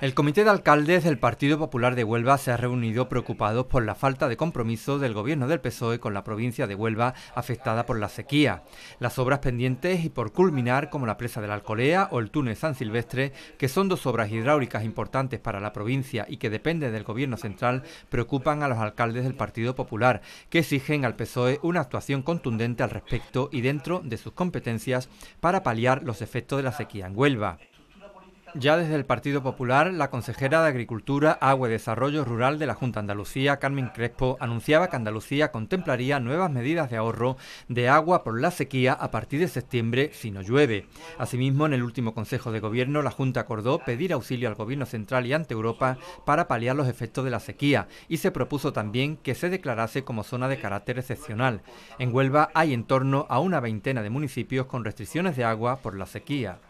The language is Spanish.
El Comité de Alcaldes del Partido Popular de Huelva se ha reunido preocupados por la falta de compromiso del gobierno del PSOE con la provincia de Huelva afectada por la sequía, las obras pendientes y por culminar como la presa de la Alcolea o el túnel San Silvestre, que son dos obras hidráulicas importantes para la provincia y que dependen del gobierno central, preocupan a los alcaldes del Partido Popular, que exigen al PSOE una actuación contundente al respecto y dentro de sus competencias para paliar los efectos de la sequía en Huelva. Ya desde el Partido Popular, la consejera de Agricultura, Agua y Desarrollo Rural de la Junta Andalucía, Carmen Crespo, anunciaba que Andalucía contemplaría nuevas medidas de ahorro de agua por la sequía a partir de septiembre si no llueve. Asimismo, en el último Consejo de Gobierno, la Junta acordó pedir auxilio al Gobierno central y ante Europa para paliar los efectos de la sequía y se propuso también que se declarase como zona de carácter excepcional. En Huelva hay en torno a una veintena de municipios con restricciones de agua por la sequía.